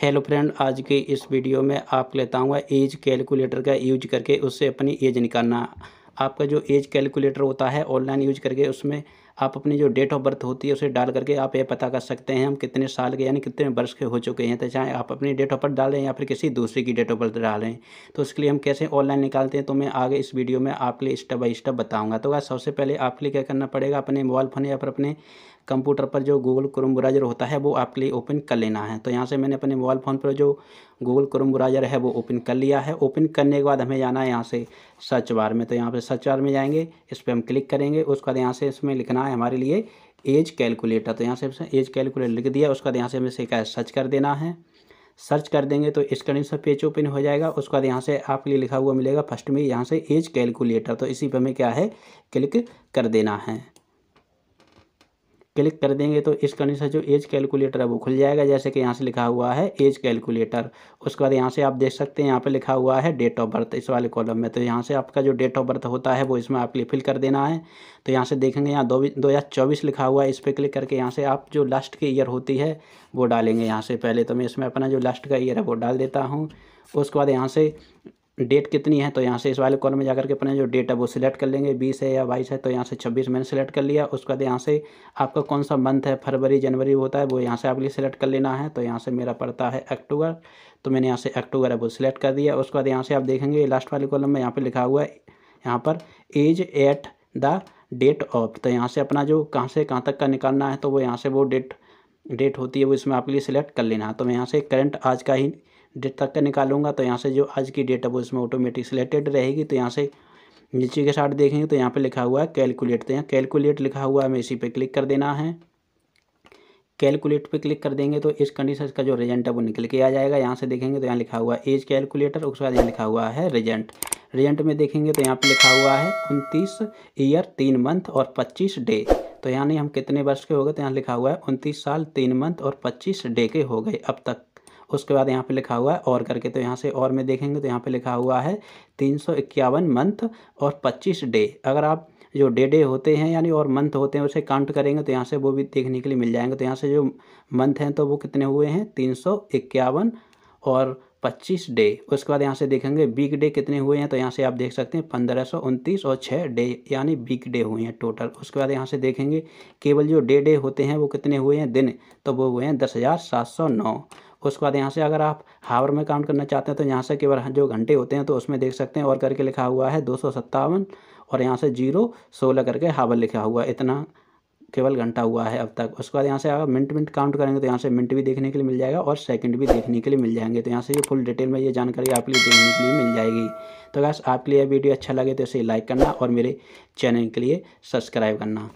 hello friend आज के इस वीडियो में आप लेता हूँ एज कैलकुलेटर का यूज करके उससे अपनी एज निकालना आपका जो एज कैलकुलेटर होता है ऑनलाइन यूज करके उसमें आप अपनी जो डेट ऑफ बर्थ होती है उसे डाल करके आप ये पता कर सकते हैं हम कितने साल के यानी कितने वर्ष के हो चुके हैं तो चाहे आप अपनी डेट ऑफ बर्थ डालें या फिर किसी दूसरे की डेट ऑफ बर्थ डालें तो उसके लिए हम कैसे ऑनलाइन निकालते हैं तो मैं आगे इस वीडियो में आपके लिए स्टेप बाई स्टेप बताऊँगा तो सबसे पहले आपके लिए क्या करना पड़ेगा अपने मोबाइल फ़ोन या फिर अपने कंप्यूटर पर जो गूगल क्रोम ब्राउजर होता है वो आपके लिए ओपन कर लेना है तो यहाँ से मैंने अपने मोबाइल फ़ोन पर जो गूगल क्रोम ब्राउजर है वो ओपन कर लिया है ओपन करने के बाद हमें जाना है यहाँ से सर्च बार में तो यहाँ पर सर्च बार में जाएंगे इस पर हम क्लिक करेंगे उसके बाद यहाँ से इसमें लिखना है हमारे लिए एज कैलकुलेटर तो यहाँ से एज कैलकुलेटर लिख दिया उसके बाद यहाँ से हमें से क्या सर्च कर देना है सर्च कर देंगे तो स्क्रीन से पेज ओपन हो जाएगा उसके बाद यहाँ से आपके लिए लिखा हुआ मिलेगा फर्स्ट में यहाँ से एज कैलकुलेटर तो इसी पर हमें क्या है क्लिक कर देना है क्लिक कर देंगे तो इस कंडीशन से जो एज कैलकुलेटर है वो खुल जाएगा जैसे कि यहाँ से लिखा हुआ है एज कैलकुलेटर उसके बाद यहाँ से आप देख सकते हैं यहाँ पे लिखा हुआ है डेट ऑफ बर्थ इस वाले कॉलम में तो यहाँ से आपका जो डेट ऑफ बर्थ होता है वो इसमें आपके लिए फिल कर देना है तो यहाँ से देखेंगे यहाँ दो दो लिखा हुआ है इस पर क्लिक करके यहाँ से आप जो लास्ट की ईयर होती है वो डालेंगे यहाँ से पहले तो मैं इसमें अपना जो लास्ट का ईयर है वो डाल देता हूँ उसके बाद यहाँ से डेट कितनी है तो यहाँ से इस वाले कॉलम में जाकर के अपने जो डेट है वो सिलेक्ट कर लेंगे बीस है या बाईस है तो यहाँ से छब्बीस मैंने सेलेक्ट कर लिया उसके बाद यहाँ से आपका कौन सा मंथ है फरवरी जनवरी होता है वो यहाँ से आपके लिए सिलेक्ट कर लेना है तो यहाँ से मेरा पड़ता है अक्टूबर तो मैंने यहाँ से अक्टूबर है वो सिलेक्ट कर दिया उसके बाद यहाँ से आप देखेंगे लास्ट वाले कॉलम में यहाँ पर लिखा हुआ है यहाँ पर as at the date of तो यहाँ से अपना जो कहाँ से कहाँ तक का निकालना है तो वो यहाँ से वो डेट डेट होती है वो इसमें आपके लिए सिलेक्ट कर लेना है तो मैं यहाँ से करंट आज का ही डेट तक का निकालूंगा तो यहाँ से जो आज की डेट है वो इसमें ऑटोमेटिक सिलेक्टेड रहेगी तो यहाँ से नीचे के साथ देखेंगे तो यहाँ पे लिखा हुआ है कैलकुलेट तो यहाँ कैलकुलेट लिखा हुआ है हमें इसी पे क्लिक कर देना है कैलकुलेट पे क्लिक कर देंगे तो इस कंडीशन का जो रिजल्ट है वो निकल के आ जाएगा यहाँ से देखेंगे तो यहाँ लिखा हुआ है एज कैलकुलेटर उसके बाद यहाँ लिखा हुआ है रिजल्ट रिजल्ट में देखेंगे तो यहाँ पर लिखा हुआ है उनतीस ईयर तीन मंथ और पच्चीस डे तो यानी हम कितने वर्ष के हो गए तो यहाँ लिखा हुआ है उनतीस साल तीन मंथ और पच्चीस डे के हो गए अब तक उसके बाद यहाँ पे लिखा हुआ है और करके तो यहाँ से और में देखेंगे तो यहाँ पे लिखा हुआ है तीन सौ इक्यावन मंथ और पच्चीस डे अगर आप जो डे डे होते हैं यानी और मंथ होते हैं उसे काउंट करेंगे तो यहाँ से वो भी देखने के लिए मिल जाएंगे तो यहाँ से जो मंथ हैं तो वो कितने हुए हैं तीन सौ इक्यावन और पच्चीस डे उसके बाद यहाँ से देखेंगे वीक डे कितने हुए हैं तो यहाँ से आप देख सकते हैं पंद्रह सौ उनतीस और छः डे यानी वीक डे हुए हैं टोटल उसके बाद यहाँ से देखेंगे केवल जो डे डे होते हैं वो कितने हुए हैं दिन तो वो हुए हैं दस हज़ार सात सौ नौ उसके बाद यहाँ से अगर आप हावर में काउंट करना चाहते हैं तो यहाँ से केवल जो घंटे होते हैं तो उसमें देख सकते हैं और करके लिखा हुआ है दो और यहाँ से जीरो सोलह करके हावर लिखा हुआ है इतना केवल घंटा हुआ है अब तक उसके बाद यहाँ से अगर मिनट मिनट काउंट करेंगे तो यहाँ से मिनट भी देखने के लिए मिल जाएगा और सेकंड भी देखने के लिए मिल जाएंगे तो यहाँ से ये फुल डिटेल में ये जानकारी आपके लिए देखने के लिए मिल जाएगी तो अगर आपके लिए वीडियो अच्छा लगे तो इसे लाइक करना और मेरे चैनल के लिए सब्सक्राइब करना